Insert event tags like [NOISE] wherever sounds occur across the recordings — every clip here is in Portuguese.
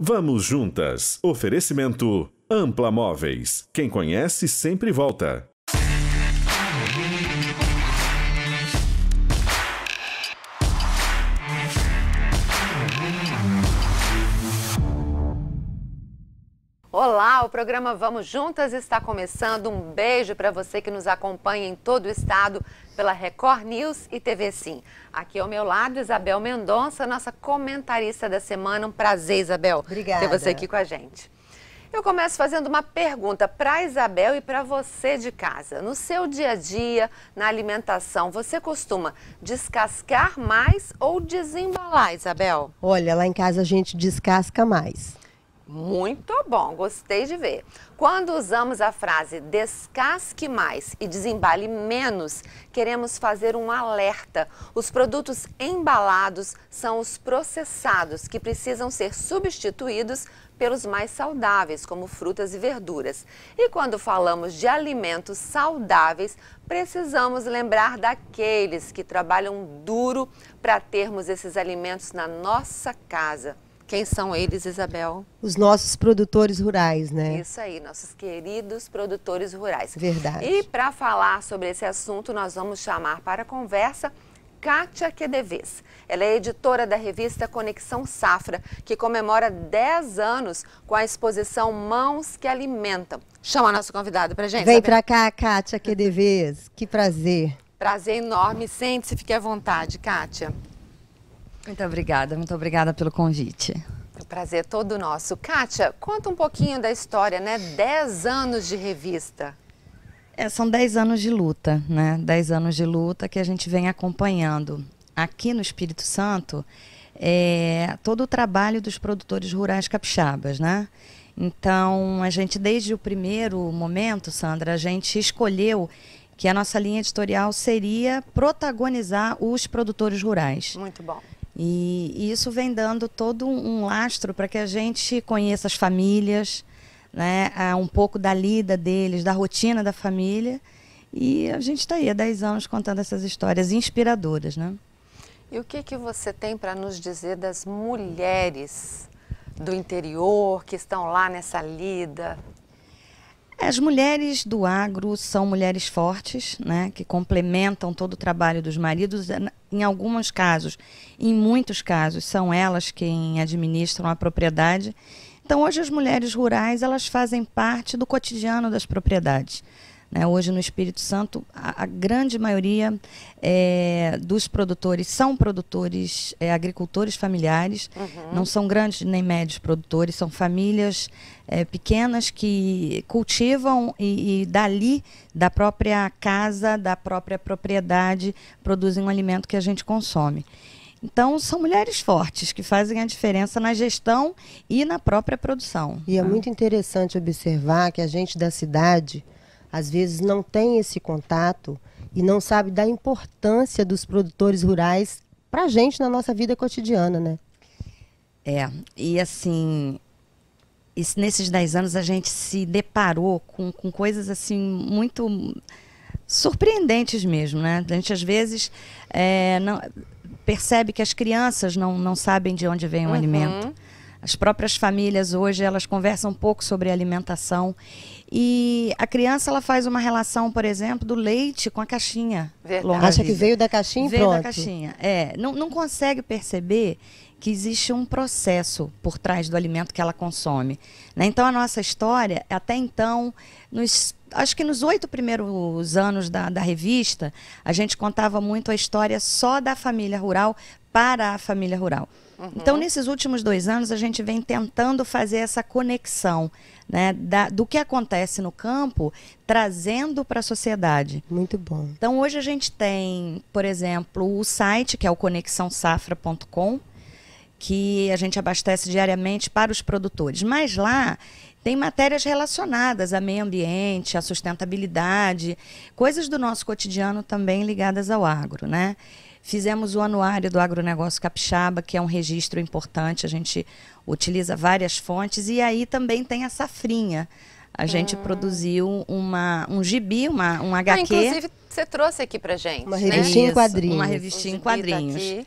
Vamos juntas. Oferecimento Ampla Móveis. Quem conhece sempre volta. O programa Vamos Juntas está começando. Um beijo para você que nos acompanha em todo o estado pela Record News e TV Sim. Aqui ao meu lado, Isabel Mendonça, nossa comentarista da semana. Um prazer, Isabel, Obrigada. ter você aqui com a gente. Eu começo fazendo uma pergunta para Isabel e para você de casa. No seu dia a dia, na alimentação, você costuma descascar mais ou desembalar, Isabel? Olha, lá em casa a gente descasca mais. Muito bom, gostei de ver. Quando usamos a frase descasque mais e desembale menos, queremos fazer um alerta. Os produtos embalados são os processados que precisam ser substituídos pelos mais saudáveis, como frutas e verduras. E quando falamos de alimentos saudáveis, precisamos lembrar daqueles que trabalham duro para termos esses alimentos na nossa casa. Quem são eles, Isabel? Os nossos produtores rurais, né? Isso aí, nossos queridos produtores rurais. Verdade. E para falar sobre esse assunto, nós vamos chamar para a conversa Kátia Quedeves. Ela é editora da revista Conexão Safra, que comemora 10 anos com a exposição Mãos que Alimentam. Chama nosso convidado para gente. Vem para cá, Kátia Quedeves. Que prazer. Prazer enorme. Sente-se, fique à vontade, Kátia. Muito obrigada, muito obrigada pelo convite. O é prazer é todo nosso. Kátia, conta um pouquinho da história, né? 10 anos de revista. É, são 10 anos de luta, né? 10 anos de luta que a gente vem acompanhando. Aqui no Espírito Santo, é, todo o trabalho dos produtores rurais capixabas, né? Então, a gente, desde o primeiro momento, Sandra, a gente escolheu que a nossa linha editorial seria protagonizar os produtores rurais. Muito bom. E, isso vem dando todo um lastro para que a gente conheça as famílias, né, um pouco da lida deles, da rotina da família. E a gente está aí há 10 anos contando essas histórias inspiradoras. Né? E o que, que você tem para nos dizer das mulheres do interior que estão lá nessa lida? As mulheres do agro são mulheres fortes, né, que complementam todo o trabalho dos maridos em alguns casos, em muitos casos, são elas quem administram a propriedade. Então, hoje as mulheres rurais elas fazem parte do cotidiano das propriedades. Né? Hoje no Espírito Santo, a, a grande maioria é, dos produtores são produtores, é, agricultores familiares, uhum. não são grandes nem médios produtores, são famílias é, pequenas que cultivam e, e, dali, da própria casa, da própria propriedade, produzem um alimento que a gente consome. Então, são mulheres fortes que fazem a diferença na gestão e na própria produção. E é né? muito interessante observar que a gente da cidade, às vezes não tem esse contato e não sabe da importância dos produtores rurais para a gente na nossa vida cotidiana, né? É, e assim, nesses 10 anos a gente se deparou com, com coisas assim muito surpreendentes mesmo, né? A gente às vezes é, não, percebe que as crianças não, não sabem de onde vem o uhum. alimento as próprias famílias hoje, elas conversam um pouco sobre alimentação. E a criança, ela faz uma relação, por exemplo, do leite com a caixinha. Verdade. Acha que veio da caixinha veio pronto. Veio da caixinha, é. Não, não consegue perceber que existe um processo por trás do alimento que ela consome. Né? Então, a nossa história, até então, nos, acho que nos oito primeiros anos da, da revista, a gente contava muito a história só da família rural para a família rural. Uhum. Então, nesses últimos dois anos, a gente vem tentando fazer essa conexão né, da, do que acontece no campo, trazendo para a sociedade. Muito bom. Então, hoje a gente tem, por exemplo, o site, que é o conexãosafra.com, que a gente abastece diariamente para os produtores. Mas lá tem matérias relacionadas a meio ambiente, à sustentabilidade, coisas do nosso cotidiano também ligadas ao agro, né? Fizemos o Anuário do Agronegócio Capixaba, que é um registro importante, a gente utiliza várias fontes, e aí também tem a safrinha. A gente hum. produziu uma, um gibi, uma, um HQ. Ah, inclusive, você trouxe aqui pra gente. Uma né? revistinha né? em quadrinhos. Uma revistinha em tá quadrinhos. Tá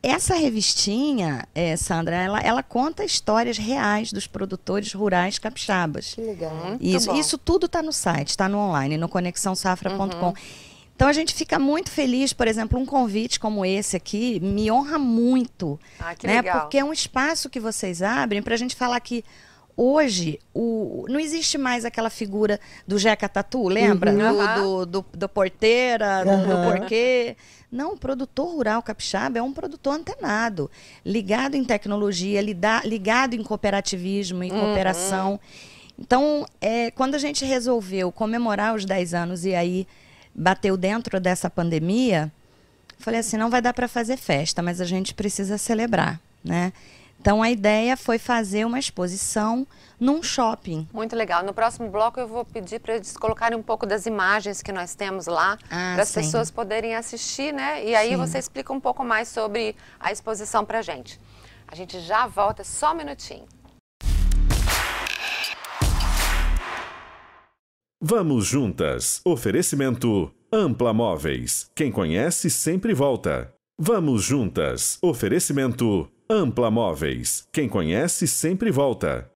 Essa revistinha, é, Sandra, ela, ela conta histórias reais dos produtores rurais capixabas. Que legal. Isso, isso tudo está no site, está no online, no conexãosafra.com. Uhum. Então a gente fica muito feliz, por exemplo, um convite como esse aqui me honra muito, ah, que né? Legal. Porque é um espaço que vocês abrem para a gente falar que hoje o, não existe mais aquela figura do Jeca Tatu, lembra? Uhum. Do, do, do, do, porteira, uhum. do porquê. Não, o produtor rural capixaba é um produtor antenado, ligado em tecnologia, ligado em cooperativismo, em cooperação. Uhum. Então, é, quando a gente resolveu comemorar os 10 anos e aí bateu dentro dessa pandemia, falei assim, não vai dar para fazer festa, mas a gente precisa celebrar, né? Então a ideia foi fazer uma exposição num shopping. Muito legal. No próximo bloco eu vou pedir para eles colocarem um pouco das imagens que nós temos lá, ah, para as pessoas poderem assistir, né? E aí sim. você explica um pouco mais sobre a exposição para gente. A gente já volta, só um minutinho. Vamos juntas. Oferecimento Ampla Móveis. Quem conhece sempre volta. Vamos juntas. Oferecimento Ampla Móveis. Quem conhece sempre volta.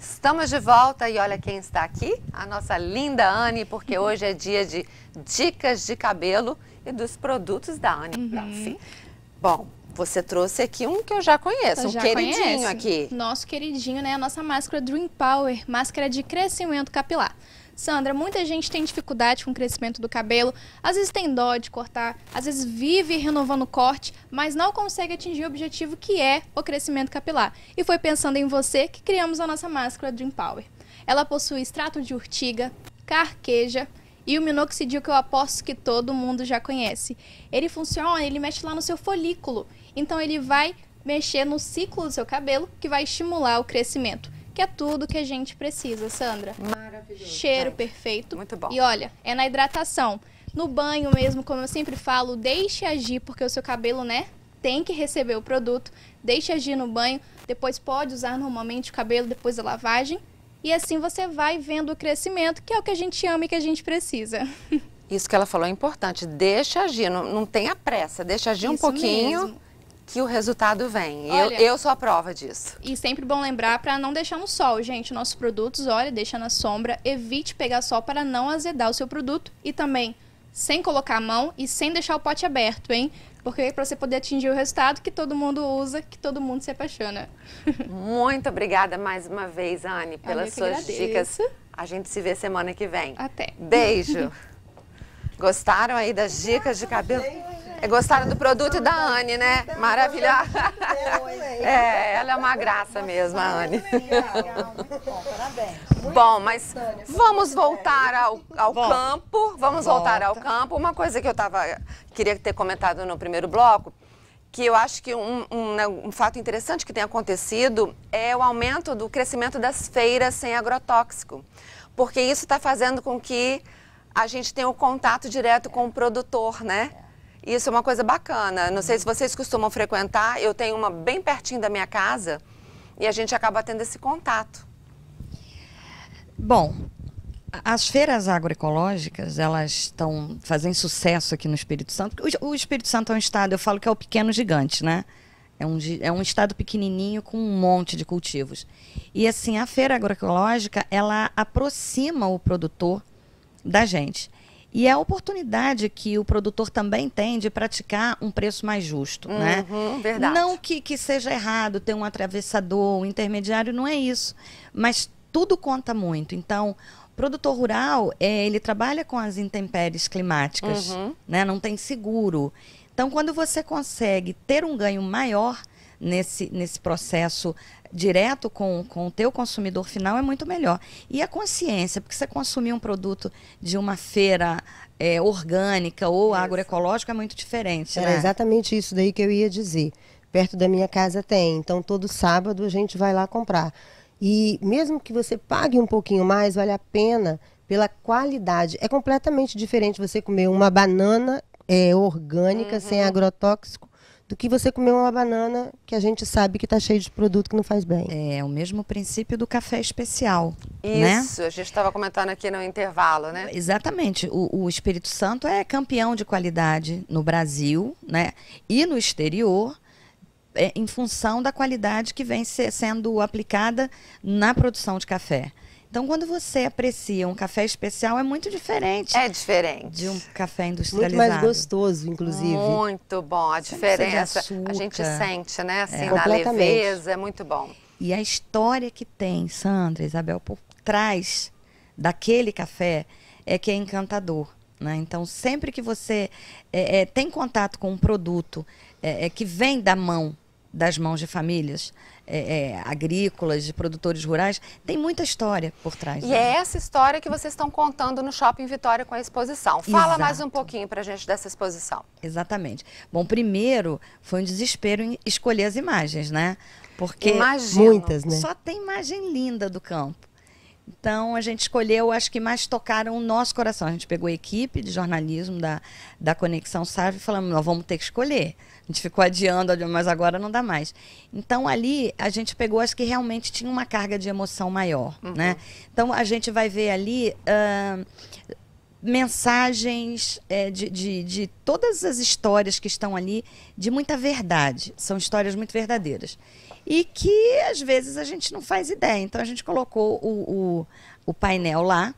Estamos de volta e olha quem está aqui, a nossa linda Anne, porque uhum. hoje é dia de dicas de cabelo e dos produtos da Anne uhum. Bom, você trouxe aqui um que eu já conheço, eu um queridinho aqui. Nosso queridinho, né? A nossa máscara Dream Power, máscara de crescimento capilar. Sandra, muita gente tem dificuldade com o crescimento do cabelo, às vezes tem dó de cortar, às vezes vive renovando o corte, mas não consegue atingir o objetivo que é o crescimento capilar. E foi pensando em você que criamos a nossa máscara Dream Power. Ela possui extrato de urtiga, carqueja, e o minoxidil que eu aposto que todo mundo já conhece. Ele funciona, ele mexe lá no seu folículo então ele vai mexer no ciclo do seu cabelo, que vai estimular o crescimento, que é tudo que a gente precisa, Sandra. Maravilhoso. Cheiro perfeito. Muito bom. E olha, é na hidratação. No banho mesmo, como eu sempre falo, deixe agir, porque o seu cabelo, né, tem que receber o produto, deixe agir no banho, depois pode usar normalmente o cabelo depois da lavagem. E assim você vai vendo o crescimento, que é o que a gente ama e que a gente precisa. [LAUGHS] Isso que ela falou é importante. Deixa agir, não, não tenha pressa. Deixa agir Isso um pouquinho. Mesmo que o resultado vem. Olha, eu, eu sou a prova disso. E sempre bom lembrar para não deixar no sol, gente. Nossos produtos, olha, deixa na sombra. Evite pegar sol para não azedar o seu produto. E também sem colocar a mão e sem deixar o pote aberto, hein? Porque para você poder atingir o resultado que todo mundo usa, que todo mundo se apaixona. [LAUGHS] Muito obrigada mais uma vez, Anne, pelas suas dicas. A gente se vê semana que vem. Até. Beijo. Gostaram aí das dicas de cabelo? É, gostaram do produto e da Anne, né? Maravilha. É, é, ela é uma graça mesmo, a Anne. Bom, mas vamos voltar ao, ao campo. Vamos voltar ao campo. Uma coisa que eu tava, queria ter comentado no primeiro bloco, que eu acho que um, um, né, um, fato interessante que tem acontecido é o aumento do crescimento das feiras sem agrotóxico, porque isso está fazendo com que a gente tenha o um contato direto com o produtor, né? Isso é uma coisa bacana. Não sei se vocês costumam frequentar. Eu tenho uma bem pertinho da minha casa e a gente acaba tendo esse contato. Bom, as feiras agroecológicas, elas estão fazendo sucesso aqui no Espírito Santo. O Espírito Santo é um estado, eu falo que é o pequeno gigante, né? É um, é um estado pequenininho com um monte de cultivos. E assim, a feira agroecológica, ela aproxima o produtor da gente. E é a oportunidade que o produtor também tem de praticar um preço mais justo, né? uhum, né? Verdade. Não que, que seja errado ter um atravessador, um intermediário, não é isso. Mas tudo conta muito. Então, o produtor rural, é, ele trabalha com as intempéries climáticas, uhum. né? Não tem seguro. Então, quando você consegue ter um ganho maior nesse, nesse processo direto com, com o teu consumidor final é muito melhor. E a consciência, porque você consumir um produto de uma feira é, orgânica ou isso. agroecológica é muito diferente. Era né? exatamente isso daí que eu ia dizer. Perto da minha casa tem, então todo sábado a gente vai lá comprar. E mesmo que você pague um pouquinho mais, vale a pena pela qualidade. É completamente diferente você comer uma banana é, orgânica, uhum. sem agrotóxico, do que você comer uma banana que a gente sabe que está cheio de produto que não faz bem. É o mesmo princípio do café especial. Né? Isso, né? a gente estava comentando aqui no intervalo, né? Exatamente. O, o, Espírito Santo é campeão de qualidade no Brasil, né? E no exterior. É, em função da qualidade que vem sendo aplicada na produção de café. Então, quando você aprecia um café especial, é muito diferente. É diferente. De um café industrializado. Muito mais gostoso, inclusive. Muito bom. A diferença, a gente sente, né? Assim, é. na leveza, é muito bom. E a história que tem, Sandra, Isabel, por trás daquele café é que é encantador. Né? Então, sempre que você é, é, tem contato com um produto é, é que vem da mão das mãos de famílias é, é, agrícolas, de produtores rurais, tem muita história por trás. E dela. é né? essa história que vocês estão contando no Shopping Vitória com a exposição. Fala Exato. mais um pouquinho para a gente dessa exposição. Exatamente. Bom, primeiro foi um desespero em escolher as imagens, né? Porque Imagino. muitas, né? Só tem imagem linda do campo. Então a gente escolheu, acho que mais tocaram o nosso coração. A gente pegou a equipe de jornalismo da, da Conexão sabe? e falamos, nós vamos ter que escolher. A gente ficou adiando, mas agora não dá mais. Então ali a gente pegou as que realmente tinham uma carga de emoção maior, uhum. né? Então a gente vai ver ali uh, mensagens é, de, de, de todas as histórias que estão ali de muita verdade. São histórias muito verdadeiras e que às vezes a gente não faz ideia. Então a gente colocou o, o, o painel lá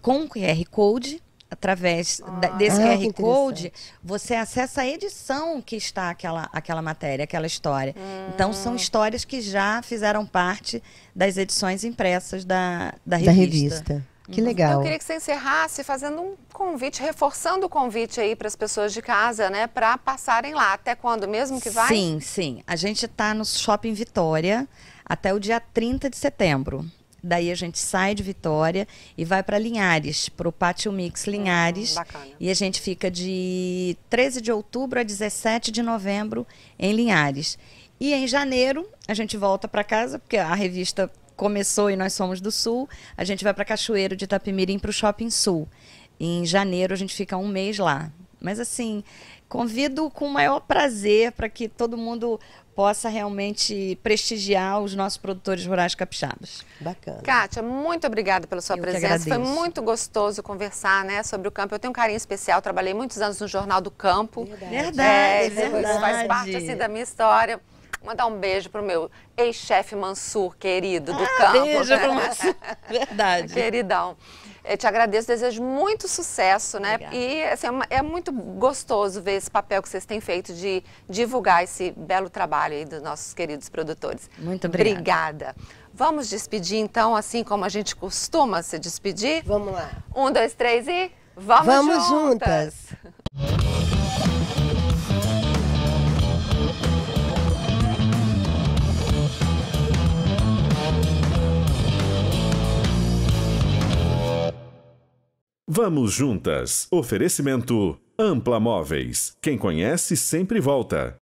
com o QR Code. Através ah, desse é QR Code, você acessa a edição que está aquela, aquela matéria, aquela história. Hum. Então, são hum. histórias que já fizeram parte das edições impressas da, da revista. Da revista. Que uhum. legal. Eu queria que você encerrasse fazendo um convite, reforçando o convite aí para as pessoas de casa, né, para passarem lá. Até quando mesmo que vai? Sim, sim. A gente está no Shopping Vitória até o dia 30 de setembro. Daí a gente sai de Vitória e vai para Linhares, para o Pátio Mix hum, Linhares. Hum, e a gente fica de 13 de outubro a 17 de novembro em Linhares. E em janeiro a gente volta para casa, porque a revista começou e nós somos do Sul, a gente vai para Cachoeiro de Itapemirim para o Shopping Sul. em janeiro a gente fica um mês lá. Mas assim, convido com o maior prazer para que todo mundo possa realmente prestigiar os nossos produtores rurais capixabas. Bacana. Kátia, muito obrigada pela sua Eu presença. Foi muito gostoso conversar né, sobre o campo. Eu tenho um carinho especial, trabalhei muitos anos no Jornal do Campo. Verdade, é, verdade. Faz parte assim, da minha história. Mandar um beijo pro meu ex-chefe Mansur, querido do ah, campo. Beijo pro [LAUGHS] Mansur. Verdade. Queridão. Eu te agradeço, desejo muito sucesso, né? Obrigada. E assim, é, é muito gostoso ver esse papel que vocês têm feito de divulgar esse belo trabalho aí dos nossos queridos produtores. Muito obrigada. Obrigada. Vamos despedir então, assim como a gente costuma se despedir? Vamos lá. Um, dois, três e vamos, vamos juntas! juntas. Vamos juntas. Oferecimento Ampla Móveis. Quem conhece sempre volta.